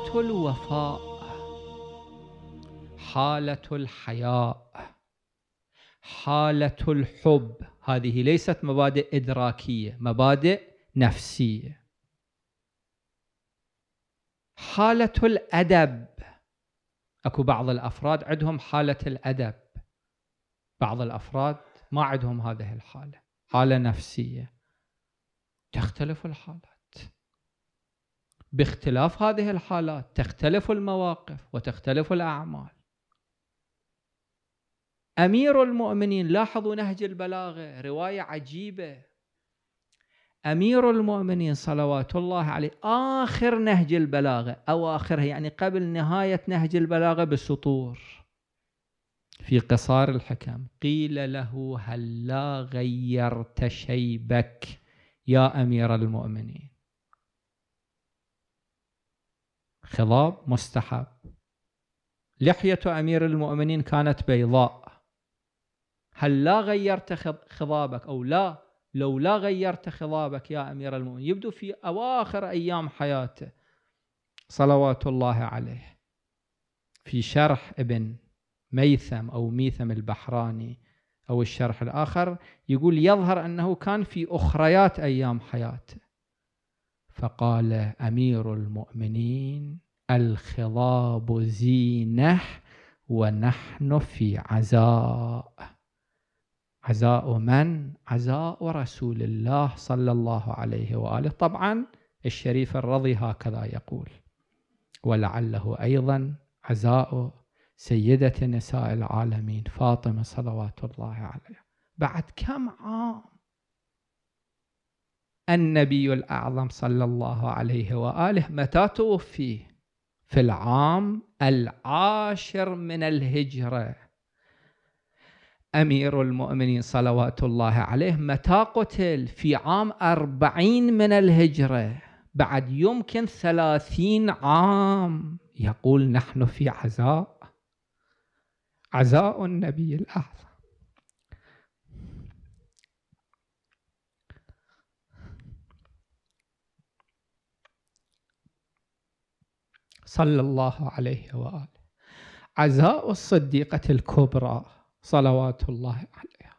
حالة الوفاء حالة الحياء حالة الحب هذه ليست مبادئ إدراكية مبادئ نفسية حالة الأدب أكو بعض الأفراد عندهم حالة الأدب بعض الأفراد ما عندهم هذه الحالة حالة نفسية تختلف الحالات باختلاف هذه الحالات تختلف المواقف وتختلف الاعمال امير المؤمنين لاحظوا نهج البلاغه روايه عجيبه امير المؤمنين صلوات الله عليه اخر نهج البلاغه اواخرها يعني قبل نهايه نهج البلاغه بسطور في قصار الحكم قيل له هل لا غيرت شيبك يا امير المؤمنين خضاب مستحب لحية أمير المؤمنين كانت بيضاء هل لا غيرت خضابك أو لا لو لا غيرت خضابك يا أمير المؤمنين يبدو في أواخر أيام حياته صلوات الله عليه في شرح ابن ميثم أو ميثم البحراني أو الشرح الآخر يقول يظهر أنه كان في أخريات أيام حياته فقال امير المؤمنين الخضاب زينه ونحن في عزاء عزاء من عزاء رسول الله صلى الله عليه واله طبعا الشريف الرضي هكذا يقول ولعله ايضا عزاء سيده نساء العالمين فاطمه صلوات الله عليها بعد كم عام النبي الأعظم صلى الله عليه وآله متى توفي في العام العاشر من الهجرة أمير المؤمنين صلوات الله عليه متى قتل في عام أربعين من الهجرة بعد يمكن ثلاثين عام يقول نحن في عزاء عزاء النبي الأعظم صلى الله عليه واله عزاء الصديقه الكبرى صلوات الله عليها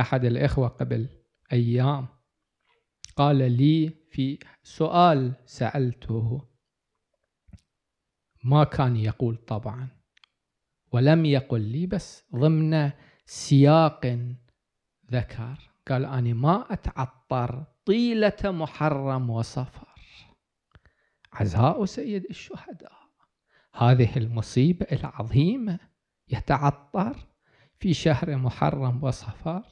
احد الاخوه قبل ايام قال لي في سؤال سالته ما كان يقول طبعا ولم يقل لي بس ضمن سياق ذكر قال أنا ما أتعطر طيلة محرم وصفر عزاء سيد الشهداء هذه المصيبة العظيمة يتعطر في شهر محرم وصفر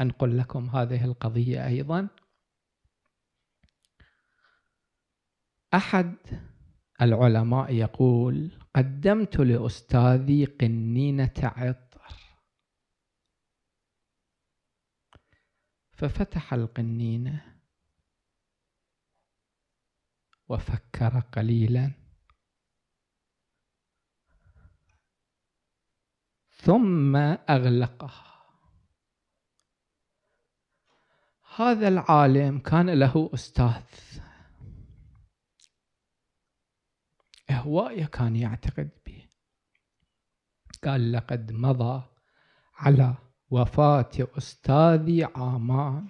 أنقل لكم هذه القضية أيضا أحد العلماء يقول قدمت لأستاذي قنينة عطر ففتح القنينة وفكر قليلا ثم أغلقها هذا العالم كان له أستاذ اهوائه كان يعتقد به قال لقد مضى على وفاة أستاذي عامان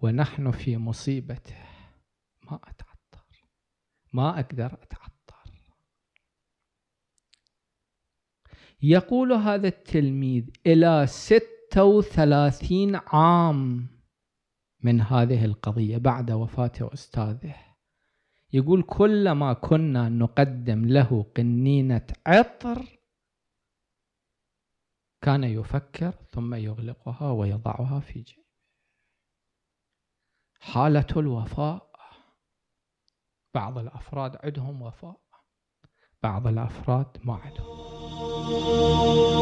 ونحن في مصيبته ما أتعلم ما أقدر أتعطل يقول هذا التلميذ إلى ستة وثلاثين عام من هذه القضية بعد وفاة أستاذه يقول كلما كنا نقدم له قنينة عطر كان يفكر ثم يغلقها ويضعها في جيبه حالة الوفاء بعض الأفراد عندهم وفاء بعض الأفراد ما عندهم